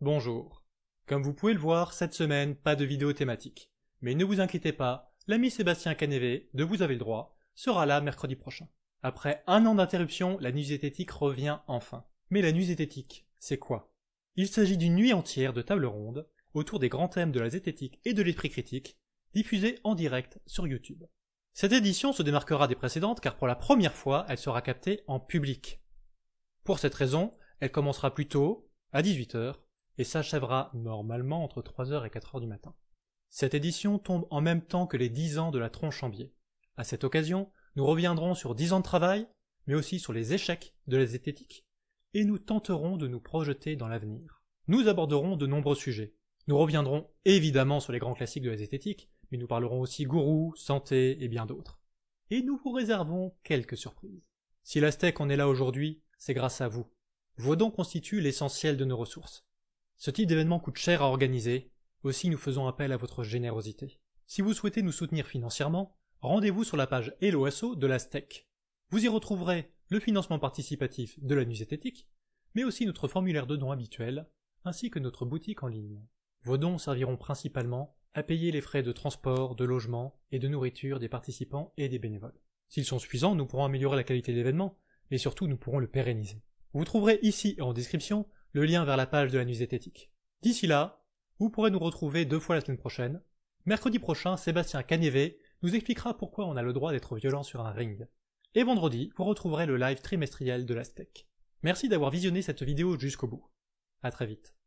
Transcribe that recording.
Bonjour. Comme vous pouvez le voir, cette semaine, pas de vidéo thématique. Mais ne vous inquiétez pas, l'ami Sébastien Canévé, de Vous avez le droit, sera là mercredi prochain. Après un an d'interruption, la nuit zététique revient enfin. Mais la nuit zététique, c'est quoi Il s'agit d'une nuit entière de table ronde autour des grands thèmes de la zététique et de l'esprit critique, diffusée en direct sur YouTube. Cette édition se démarquera des précédentes car pour la première fois, elle sera captée en public. Pour cette raison, elle commencera plus tôt, à 18h, et s'achèvera normalement entre 3h et 4h du matin. Cette édition tombe en même temps que les 10 ans de la tronche en biais. À cette occasion, nous reviendrons sur 10 ans de travail, mais aussi sur les échecs de la zététique, et nous tenterons de nous projeter dans l'avenir. Nous aborderons de nombreux sujets. Nous reviendrons évidemment sur les grands classiques de la zététique, mais nous parlerons aussi gourou, santé et bien d'autres. Et nous vous réservons quelques surprises. Si l'Aztec en est là aujourd'hui, c'est grâce à vous. Vos dons constituent l'essentiel de nos ressources. Ce type d'événement coûte cher à organiser, aussi nous faisons appel à votre générosité. Si vous souhaitez nous soutenir financièrement, rendez-vous sur la page Hello de la STEC. Vous y retrouverez le financement participatif de la nuit zététique, mais aussi notre formulaire de dons habituel, ainsi que notre boutique en ligne. Vos dons serviront principalement à payer les frais de transport, de logement et de nourriture des participants et des bénévoles. S'ils sont suffisants, nous pourrons améliorer la qualité de l'événement, mais surtout nous pourrons le pérenniser. Vous trouverez ici en description le lien vers la page de la nuit zététique. D'ici là, vous pourrez nous retrouver deux fois la semaine prochaine. Mercredi prochain, Sébastien Canévé nous expliquera pourquoi on a le droit d'être violent sur un ring. Et vendredi, vous retrouverez le live trimestriel de l'Aztec. Merci d'avoir visionné cette vidéo jusqu'au bout. À très vite.